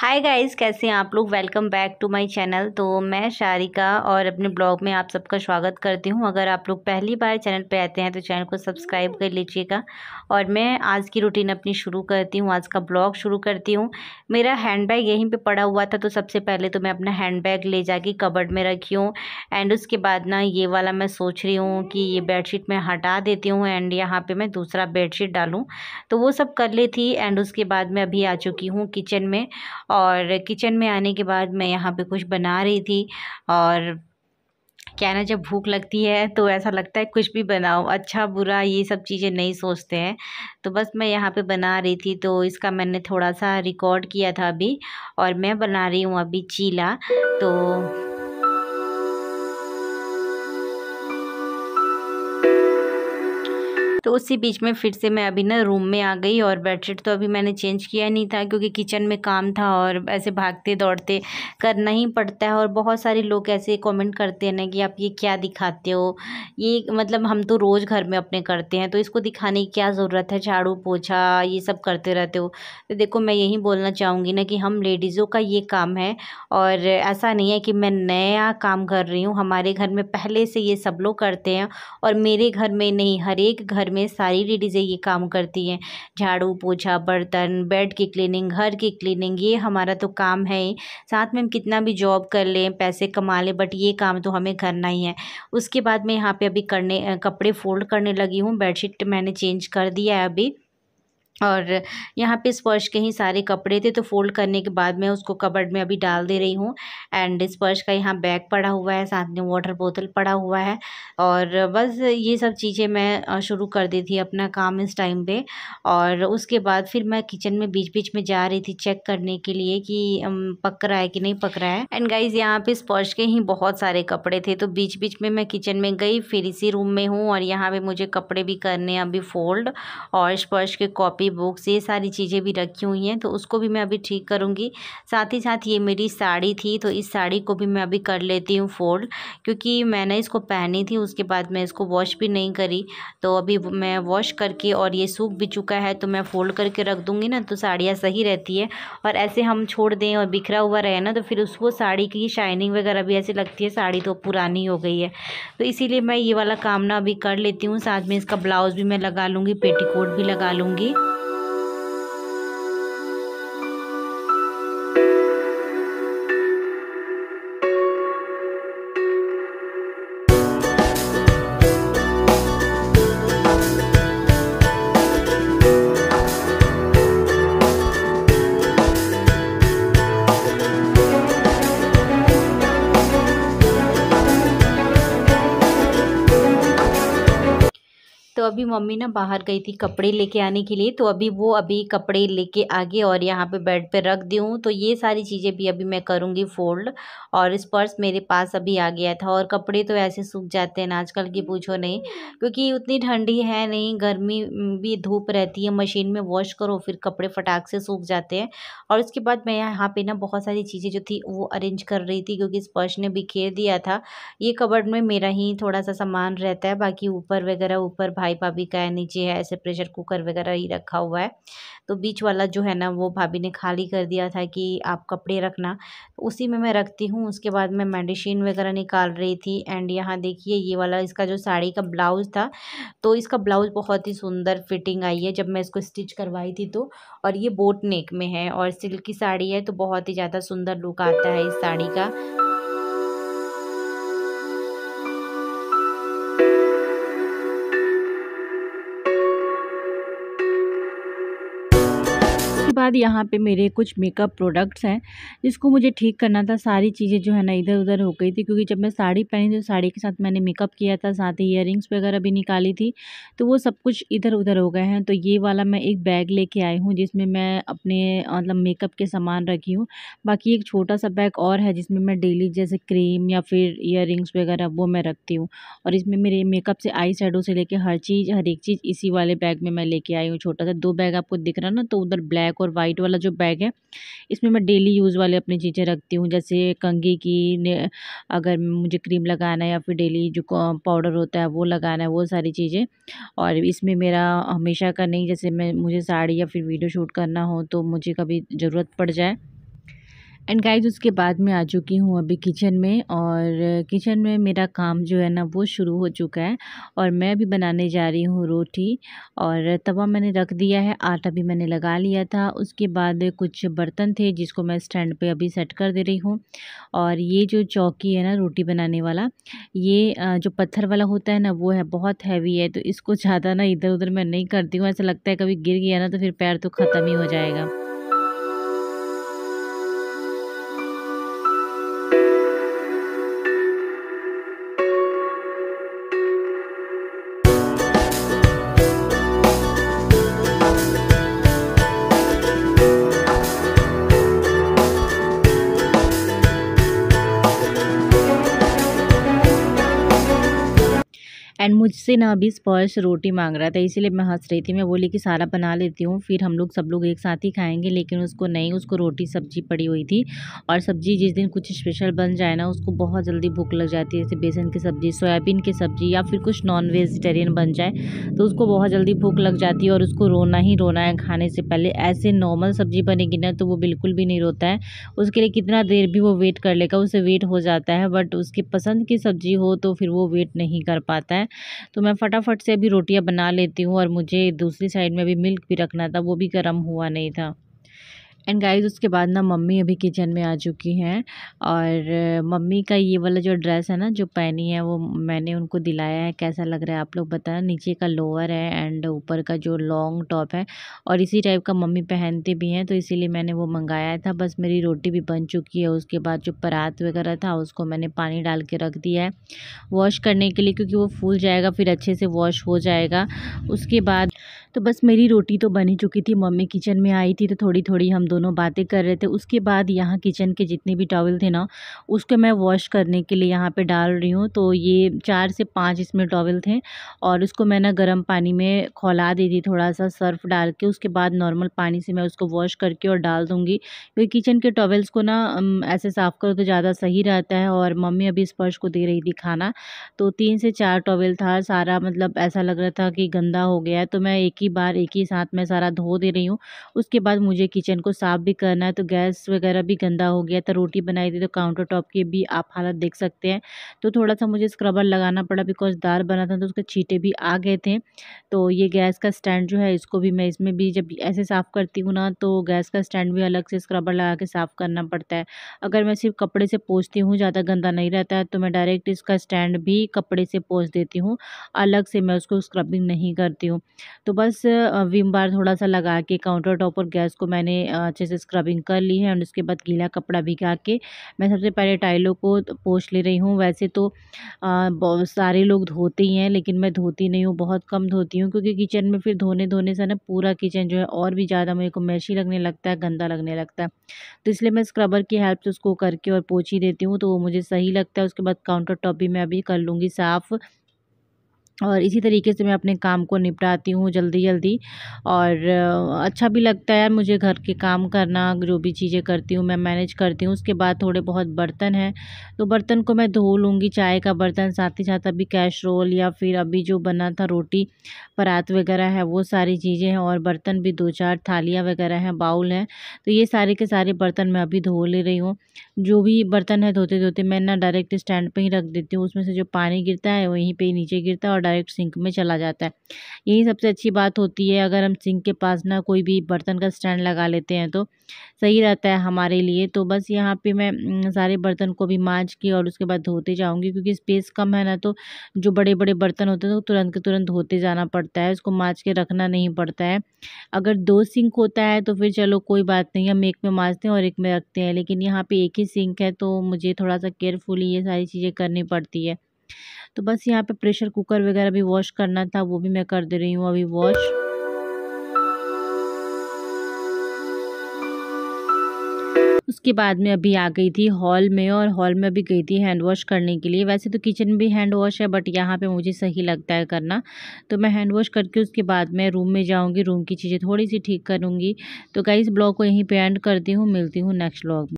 hi guys कैसे हैं आप लोग welcome back to my channel तो मैं शारिका और अपने ब्लॉग में आप सबका स्वागत करती हूं अगर आप लोग पहली बार चैनल पे आते हैं तो चैनल को सब्सक्राइब कर लीजिएगा और मैं आज की रूटीन अपनी शुरू करती हूं आज का ब्लॉग शुरू करती हूं मेरा हैंड बैग यहीं पर पड़ा हुआ था तो सबसे पहले तो मैं अपना हैंड बैग ले जाके कबर्ड में रखी हूँ एंड उसके बाद ना ये वाला मैं सोच रही हूँ कि ये बेडशीट मैं हटा देती हूँ एंड यहाँ पर मैं दूसरा बेडशीट डालूँ तो वो सब कर ली थी एंड उसके बाद मैं अभी आ चुकी हूँ किचन में और किचन में आने के बाद मैं यहाँ पे कुछ बना रही थी और क्या ना जब भूख लगती है तो ऐसा लगता है कुछ भी बनाओ अच्छा बुरा ये सब चीज़ें नहीं सोचते हैं तो बस मैं यहाँ पे बना रही थी तो इसका मैंने थोड़ा सा रिकॉर्ड किया था अभी और मैं बना रही हूँ अभी चीला तो तो उसी बीच में फिर से मैं अभी ना रूम में आ गई और बेडशीट तो अभी मैंने चेंज किया नहीं था क्योंकि किचन में काम था और ऐसे भागते दौड़ते करना ही पड़ता है और बहुत सारे लोग ऐसे कमेंट करते हैं ना कि आप ये क्या दिखाते हो ये मतलब हम तो रोज़ घर में अपने करते हैं तो इसको दिखाने की क्या ज़रूरत है झाड़ू पोछा ये सब करते रहते हो तो देखो मैं यही बोलना चाहूँगी ना कि हम लेडीज़ों का ये काम है और ऐसा नहीं है कि मैं नया काम कर रही हूँ हमारे घर में पहले से ये सब लोग करते हैं और मेरे घर में नहीं हर एक घर घर में सारी लेडीज़ें ये काम करती हैं झाड़ू पोछा बर्तन बेड की क्लीनिंग घर की क्लीनिंग ये हमारा तो काम है ही साथ में हम कितना भी जॉब कर लें पैसे कमा लें बट ये काम तो हमें करना ही है उसके बाद मैं यहाँ पर अभी करने कपड़े फ़ोल्ड करने लगी हूँ बेडशीट मैंने चेंज कर दिया है अभी और यहाँ पे स्पर्श के ही सारे कपड़े थे तो फोल्ड करने के बाद मैं उसको कबर्ड में अभी डाल दे रही हूँ एंड स्पर्श का यहाँ बैग पड़ा हुआ है साथ में वाटर बोतल पड़ा हुआ है और बस ये सब चीज़ें मैं शुरू कर दी थी अपना काम इस टाइम पे और उसके बाद फिर मैं किचन में बीच बीच में जा रही थी चेक करने के लिए कि पक रहा है कि नहीं पक रहा है एंड गाइज यहाँ पर स्पर्श के ही बहुत सारे कपड़े थे तो बीच बीच में मैं किचन में गई फिर इसी रूम में हूँ और यहाँ पर मुझे कपड़े भी करने अभी फोल्ड और स्पर्श के कॉपी ये बुक्स ये सारी चीज़ें भी रखी हुई हैं तो उसको भी मैं अभी ठीक करूँगी साथ ही साथ ये मेरी साड़ी थी तो इस साड़ी को भी मैं अभी कर लेती हूँ फोल्ड क्योंकि मैंने इसको पहनी थी उसके बाद मैं इसको वॉश भी नहीं करी तो अभी मैं वॉश करके और ये सूख भी चुका है तो मैं फ़ोल्ड करके रख दूँगी ना तो साड़ियाँ सही रहती है और ऐसे हम छोड़ दें और बिखरा हुआ रहे ना तो फिर उस साड़ी की शाइनिंग वगैरह भी ऐसी लगती है साड़ी तो पुरानी हो गई है तो इसीलिए मैं ये वाला काम ना अभी कर लेती हूँ साथ में इसका ब्लाउज़ भी मैं लगा लूँगी पेटीकोट भी लगा लूँगी अभी मम्मी ना बाहर गई थी कपड़े लेके आने के लिए तो अभी वो अभी कपड़े लेके आगे और यहाँ पे बेड पे रख दी हूँ तो ये सारी चीज़ें भी अभी मैं करूँगी फोल्ड और इस पर्स मेरे पास अभी आ गया था और कपड़े तो ऐसे सूख जाते हैं ना आजकल की पूछो नहीं क्योंकि उतनी ठंडी है नहीं गर्मी भी धूप रहती है मशीन में वॉश करो फिर कपड़े फटाक से सूख जाते हैं और उसके बाद मैं यहाँ पर ना बहुत सारी चीज़ें जो थी वो अरेंज कर रही थी क्योंकि इस पर्स ने बिखेर दिया था ये कबर्ड में मेरा ही थोड़ा सा सामान रहता है बाकी ऊपर वगैरह ऊपर भाई भाभी का है नीचे है ऐसे प्रेशर कुकर वगैरह ही रखा हुआ है तो बीच वाला जो है ना वो भाभी ने खाली कर दिया था कि आप कपड़े रखना तो उसी में मैं रखती हूँ उसके बाद मैं मेडिसिन वगैरह निकाल रही थी एंड यहाँ देखिए ये वाला इसका जो साड़ी का ब्लाउज़ था तो इसका ब्लाउज़ बहुत ही सुंदर फिटिंग आई है जब मैं इसको स्टिच करवाई थी तो और ये बोट नेक में है और सिल्क की साड़ी है तो बहुत ही ज़्यादा सुंदर लुक आता है इस साड़ी का बाद यहाँ पे मेरे कुछ मेकअप प्रोडक्ट्स हैं जिसको मुझे ठीक करना था सारी चीज़ें जो है ना इधर उधर हो गई थी क्योंकि जब मैं साड़ी पहनी तो साड़ी के साथ मैंने मेकअप किया था साथ ही ईयर वगैरह भी निकाली थी तो वो सब कुछ इधर उधर हो गए हैं तो ये वाला मैं एक बैग लेके आई हूँ जिसमें मैं अपने मतलब मेकअप के सामान रखी हूँ बाकी एक छोटा सा बैग और है जिसमें मैं डेली जैसे क्रीम या फिर ईयर वगैरह वो मैं रखती हूँ और इसमें मेरे मेकअप से आई शेडो से लेके हर चीज़ हर एक चीज़ इसी वाले बैग में मैं लेके आई हूँ छोटा सा दो बैग आपको दिख रहा ना तो उधर ब्लैक और वाइट वाला जो बैग है इसमें मैं डेली यूज़ वाले अपनी चीज़ें रखती हूँ जैसे कंघी की अगर मुझे क्रीम लगाना है या फिर डेली जो पाउडर होता है वो लगाना है वो सारी चीज़ें और इसमें मेरा हमेशा का नहीं जैसे मैं मुझे साड़ी या फिर वीडियो शूट करना हो तो मुझे कभी ज़रूरत पड़ जाए एंड गाइज उसके बाद मैं आ चुकी हूँ अभी किचन में और किचन में मेरा काम जो है ना वो शुरू हो चुका है और मैं अभी बनाने जा रही हूँ रोटी और तवा मैंने रख दिया है आटा भी मैंने लगा लिया था उसके बाद कुछ बर्तन थे जिसको मैं स्टैंड पे अभी सेट कर दे रही हूँ और ये जो चौकी है ना रोटी बनाने वाला ये जो पत्थर वाला होता है ना वो है बहुत हैवी है तो इसको ज़्यादा ना इधर उधर मैं नहीं करती हूँ ऐसा लगता है कभी गिर गया ना तो फिर पैर तो ख़त्म ही हो जाएगा एंड मुझसे ना अभी स्पर्श रोटी मांग रहा था इसीलिए मैं हंस रही थी मैं बोली कि सारा बना लेती हूँ फिर हम लोग सब लोग एक साथ ही खाएंगे लेकिन उसको नहीं उसको रोटी सब्जी पड़ी हुई थी और सब्जी जिस दिन कुछ स्पेशल बन जाए ना उसको बहुत जल्दी भूख लग जाती है जैसे बेसन की सब्ज़ी सोयाबीन की सब्ज़ी या फिर कुछ नॉन वेजिटेरियन बन जाए तो उसको बहुत जल्दी भूख लग जाती है और उसको रोना ही रोना है खाने से पहले ऐसे नॉर्मल सब्ज़ी बनेगी ना तो वो बिल्कुल भी नहीं रोता है उसके लिए कितना देर भी वो वेट कर लेगा उसे वेट हो जाता है बट उसकी पसंद की सब्ज़ी हो तो फिर वो वेट नहीं कर पाता है तो मैं फटाफट से अभी रोटियां बना लेती हूँ और मुझे दूसरी साइड में अभी मिल्क भी रखना था वो भी गर्म हुआ नहीं था एंड गाइस उसके बाद ना मम्मी अभी किचन में आ चुकी हैं और मम्मी का ये वाला जो ड्रेस है ना जो पहनी है वो मैंने उनको दिलाया है कैसा लग रहा है आप लोग बताना नीचे का लोअर है एंड ऊपर का जो लॉन्ग टॉप है और इसी टाइप का मम्मी पहनते भी हैं तो इसीलिए मैंने वो मंगाया था बस मेरी रोटी भी बन चुकी है उसके बाद जो परात वगैरह था उसको मैंने पानी डाल के रख दिया है वॉश करने के लिए क्योंकि वो फूल जाएगा फिर अच्छे से वॉश हो जाएगा उसके बाद तो बस मेरी रोटी तो बन ही चुकी थी मम्मी किचन में आई थी तो थोड़ी थोड़ी हम दोनों दोनों बातें कर रहे थे उसके बाद यहाँ किचन के जितने भी टॉवल थे ना उसको मैं वॉश करने के लिए यहाँ पे डाल रही हूँ तो ये चार से पाँच इसमें टॉवल थे और उसको मैं ना गर्म पानी में खोला दी थी थोड़ा सा सर्फ डाल के उसके बाद नॉर्मल पानी से मैं उसको वॉश करके और डाल दूँगी क्योंकि किचन के टॉवल्स को ना ऐसे साफ़ करो तो ज़्यादा सही रहता है और मम्मी अभी स्पर्श को दे रही थी खाना तो तीन से चार टॉवल था सारा मतलब ऐसा लग रहा था कि गंदा हो गया है तो मैं एक ही बार एक ही साथ में सारा धो दे रही हूँ उसके बाद मुझे किचन को साफ साफ भी करना है तो गैस वगैरह भी गंदा हो गया था रोटी बनाई थी तो काउंटर टॉप की भी आप हालत देख सकते हैं तो थोड़ा सा मुझे स्क्रबर लगाना पड़ा बिकॉज दाल बना था तो उसके छीटे भी आ गए थे तो ये गैस का स्टैंड जो है इसको भी मैं इसमें भी जब ऐसे साफ़ करती हूँ ना तो गैस का स्टैंड भी अलग से स्क्रबर लगा के साफ़ करना पड़ता है अगर मैं सिर्फ कपड़े से पोछती हूँ ज़्यादा गंदा नहीं रहता है तो मैं डायरेक्ट इसका स्टैंड भी कपड़े से पोछ देती हूँ अलग से मैं उसको स्क्रबिंग नहीं करती हूँ तो बस विम बार थोड़ा सा लगा के काउंटर टॉप और गैस को मैंने अच्छे से स्क्रबिंग कर ली है और उसके बाद गीला कपड़ा भिगा के मैं सबसे पहले टाइलों को पोछ ले रही हूँ वैसे तो बहुत सारे लोग धोते ही हैं लेकिन मैं धोती नहीं हूँ बहुत कम धोती हूँ क्योंकि किचन में फिर धोने धोने से ना पूरा किचन जो है और भी ज़्यादा मेरे को मैशी लगने लगता है गंदा लगने लगता है तो इसलिए मैं स्क्रबर की हेल्प से उसको करके और पोछ ही देती हूँ तो वो मुझे सही लगता है उसके बाद काउंटर टॉप भी मैं अभी कर लूँगी साफ़ और इसी तरीके से मैं अपने काम को निपटाती हूँ जल्दी जल्दी और अच्छा भी लगता है मुझे घर के काम करना जो भी चीज़ें करती हूँ मैं मैनेज करती हूँ उसके बाद थोड़े बहुत बर्तन हैं तो बर्तन को मैं धो लूँगी चाय का बर्तन साथ ही साथ अभी कैशरोल या फिर अभी जो बना था रोटी परात वगैरह है वो सारी चीज़ें हैं और बर्तन भी दो चार थालियाँ वगैरह हैं बाउल हैं तो ये सारे के सारे बर्तन मैं अभी धो ले रही हूँ जो भी बर्तन है धोते धोते मैं ना डायरेक्ट स्टैंड पे ही रख देती हूँ उसमें से जो पानी गिरता है वहीं पे नीचे गिरता है और डायरेक्ट सिंक में चला जाता है यही सबसे अच्छी बात होती है अगर हम सिंक के पास ना कोई भी बर्तन का स्टैंड लगा लेते हैं तो सही रहता है हमारे लिए तो बस यहाँ पे मैं सारे बर्तन को भी माँज के और उसके बाद धोते जाऊँगी क्योंकि स्पेस कम है ना तो जो बड़े बड़े बर्तन होते हैं तो तुरंत के तुरंत धोते जाना पड़ता है उसको माँज के रखना नहीं पड़ता है अगर दो सिंक होता है तो फिर चलो कोई बात नहीं हम एक में माँजते हैं और एक में रखते हैं लेकिन यहाँ पर एक ही सिंक है तो मुझे थोड़ा सा केयरफुली ये सारी चीज़ें करनी पड़ती है तो बस यहाँ पे प्रेशर कुकर वगैरह भी वॉश करना था वो भी मैं कर दे रही हूँ अभी वॉश उसके बाद में अभी आ गई थी हॉल में और हॉल में अभी गई थी हैंड वॉश करने के लिए वैसे तो किचन में भी हैंड वॉश है बट यहाँ पे मुझे सही लगता है करना तो मैं हैंड वॉश करके उसके बाद मैं रूम में जाऊँगी रूम की चीज़ें थोड़ी सी ठीक करूँगी तो गाइस ब्लॉग को यहीं पर एंड करती हूँ मिलती हूँ नेक्स्ट ब्लॉग